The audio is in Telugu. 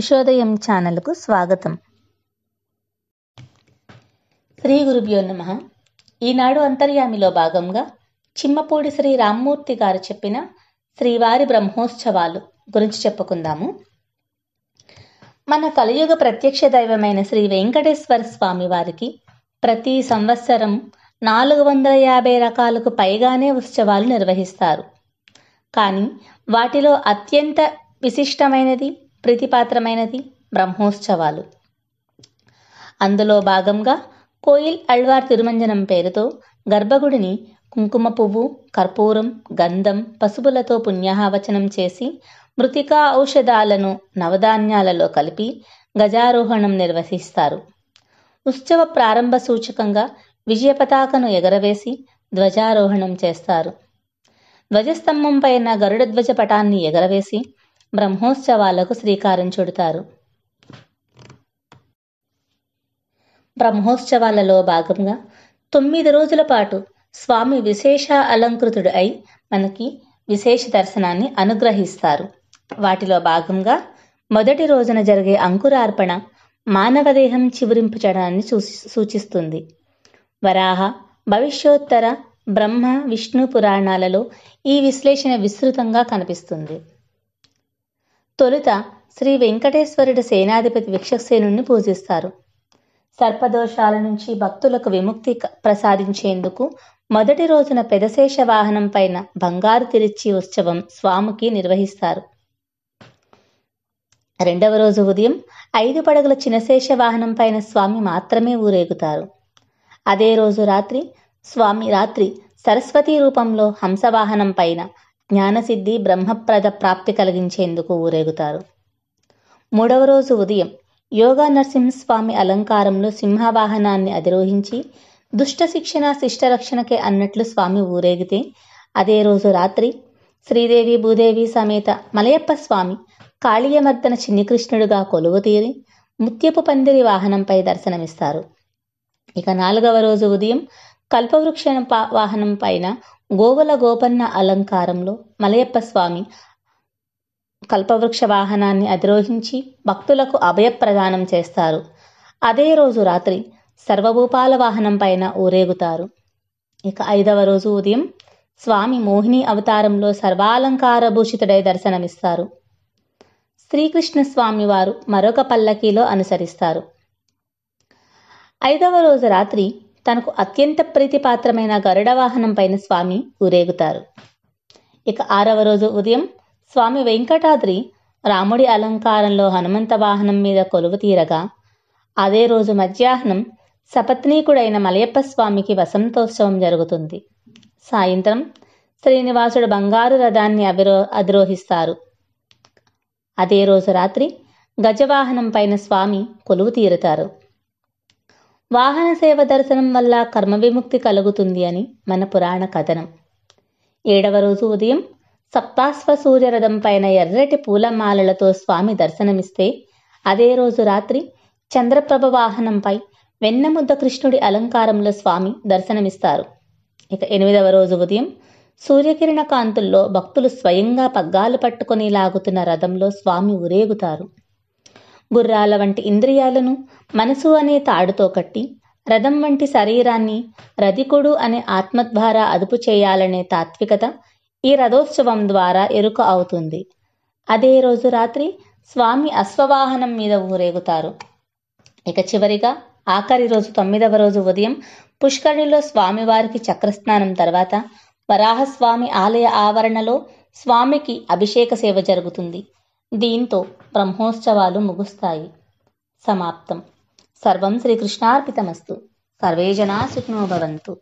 ఉషోదయం ఛానల్కు స్వాగతం శ్రీ గురుభ్యో నమ ఈనాడు అంతర్యామిలో భాగంగా చిమ్మపూడి శ్రీ రామ్మూర్తి గారు చెప్పిన శ్రీవారి బ్రహ్మోత్సవాలు గురించి చెప్పుకుందాము మన కలియుగ ప్రత్యక్ష దైవమైన శ్రీ వెంకటేశ్వర స్వామి వారికి ప్రతి సంవత్సరం నాలుగు వందల యాభై రకాలకు పైగానే ఉత్సవాలు నిర్వహిస్తారు కానీ వాటిలో అత్యంత విశిష్టమైనది ప్రీతిపాత్రమైనది బ్రహ్మోత్సవాలు అందులో భాగంగా కోయిల్ అల్వార్ తిరుమంజనం పేరుతో గర్భగుడిని కుంకుమ పువ్వు కర్పూరం గంధం పసుపులతో పుణ్యాహవచనం చేసి మృతికా ఔషధాలను నవధాన్యాలలో కలిపి గజారోహణం నిర్వహిస్తారు ఉత్సవ ప్రారంభ సూచకంగా విజయ పతాకను ఎగరవేసి ధ్వజారోహణం చేస్తారు ధ్వజస్తంభం పైన గరుడ ధ్వజ పటాన్ని ఎగరవేసి బ్రహ్మోత్సవాలకు శ్రీకారం చుడతారు బ్రహ్మోత్సవాలలో భాగంగా తొమ్మిది రోజుల పాటు స్వామి విశేష అలంకృతుడు అయి మనకి విశేష దర్శనాన్ని అనుగ్రహిస్తారు వాటిలో భాగంగా మొదటి రోజున జరిగే అంకురార్పణ మానవదేహం చివరింపచడాన్ని సూచి సూచిస్తుంది వరాహ భవిష్యోత్తర బ్రహ్మ విష్ణు పురాణాలలో ఈ విశ్లేషణ విస్తృతంగా కనిపిస్తుంది తొలుత శ్రీ వెంకటేశ్వరుడు సేనాధిపతి విక్షసేనుని పూజిస్తారు సర్పదోషాల నుంచి భక్తులకు విముక్తి ప్రసాదించేందుకు మొదటి రోజున పెదశేష వాహనం పైన బంగారు తిరిచి ఉత్సవం స్వామికి నిర్వహిస్తారు రెండవ రోజు ఉదయం ఐదు పడగల చినశేష వాహనం పైన స్వామి మాత్రమే ఊరేగుతారు అదే రోజు రాత్రి స్వామి రాత్రి సరస్వతి రూపంలో హంసవాహనం పైన జ్ఞానసిద్ధి బ్రహ్మప్రద ప్రాప్తి కలిగించేందుకు ఊరేగుతారు మూడవ రోజు ఉదయం యోగా నరసింహస్వామి అలంకారంలో సింహవాహనాన్ని అధిరోహించి దుష్ట శిక్షణ శిష్ట రక్షణకే అన్నట్లు స్వామి ఊరేగితే అదే రోజు రాత్రి శ్రీదేవి భూదేవి సమేత మలయప్ప స్వామి కాళీయమర్దన చిన్నికృష్ణుడుగా కొలువుతీరి ముత్యపు పందిరి వాహనంపై దర్శనమిస్తారు ఇక నాలుగవ రోజు ఉదయం కల్పవృక్ష వాహనం పైన గోవల గోపన్న అలంకారంలో మలయప్ప స్వామి కల్పవృక్ష వాహనాన్ని అధిరోహించి భక్తులకు అభయప్రదానం చేస్తారు అదే రోజు రాత్రి సర్వభూపాల వాహనం పైన ఊరేగుతారు ఇక ఐదవ రోజు ఉదయం స్వామి మోహిని అవతారంలో సర్వాలంకార భూషితుడై దర్శనమిస్తారు శ్రీకృష్ణ స్వామి వారు మరొక పల్లకీలో అనుసరిస్తారు ఐదవ రోజు రాత్రి తనకు అత్యంత ప్రీతిపాత్రమైన గరుడ పైన స్వామి ఊరేగుతారు ఇక ఆరవ రోజు ఉదయం స్వామి వెంకటాద్రి రాముడి అలంకారంలో హనుమంత వాహనం మీద కొలువు తీరగా అదే రోజు మధ్యాహ్నం సపత్నీకుడైన మలయప్ప స్వామికి వసంతోత్సవం జరుగుతుంది సాయంత్రం శ్రీనివాసుడు బంగారు రథాన్ని అభిరో అధిరోహిస్తారు అదే రోజు రాత్రి గజవాహనం పైన స్వామి కొలువు తీరుతారు వాహన సేవ దర్శనం వల్ల కర్మ విముక్తి కలుగుతుంది అని మన పురాణ కథనం ఏడవ రోజు ఉదయం సప్తాశ్వ సూర్యరథం పైన ఎర్రటి పూలమాలలతో స్వామి దర్శనమిస్తే అదే రోజు రాత్రి చంద్రప్రభ వాహనంపై వెన్నముద్ద కృష్ణుడి అలంకారంలో స్వామి దర్శనమిస్తారు ఇక ఎనిమిదవ రోజు ఉదయం సూర్యకిరణ కాంతుల్లో భక్తులు స్వయంగా పగ్గాలు పట్టుకొని లాగుతున్న రథంలో స్వామి ఊరేగుతారు గుర్రాల వంటి ఇంద్రియాలను మనసు అనే తాడుతో కట్టి రథం వంటి శరీరాన్ని రధికుడు అనే ఆత్మ ద్వారా అదుపు చేయాలనే తాత్వికత ఈ రథోత్సవం ద్వారా ఎరుక అవుతుంది అదే రోజు రాత్రి స్వామి అశ్వవాహనం మీద ఊరేగుతారు ఇక చివరిగా ఆఖరి రోజు తొమ్మిదవ రోజు ఉదయం పుష్కరిలో స్వామివారికి చక్రస్నానం తర్వాత వరాహస్వామి ఆలయ ఆవరణలో స్వామికి అభిషేక సేవ జరుగుతుంది దీంతో బ్రహ్మోత్సవాలు ముగుస్తాయి సమాప్తం సర్వం శ్రీకృష్ణార్పితమస్తు సర్వే జనా సుఖినో భవంతు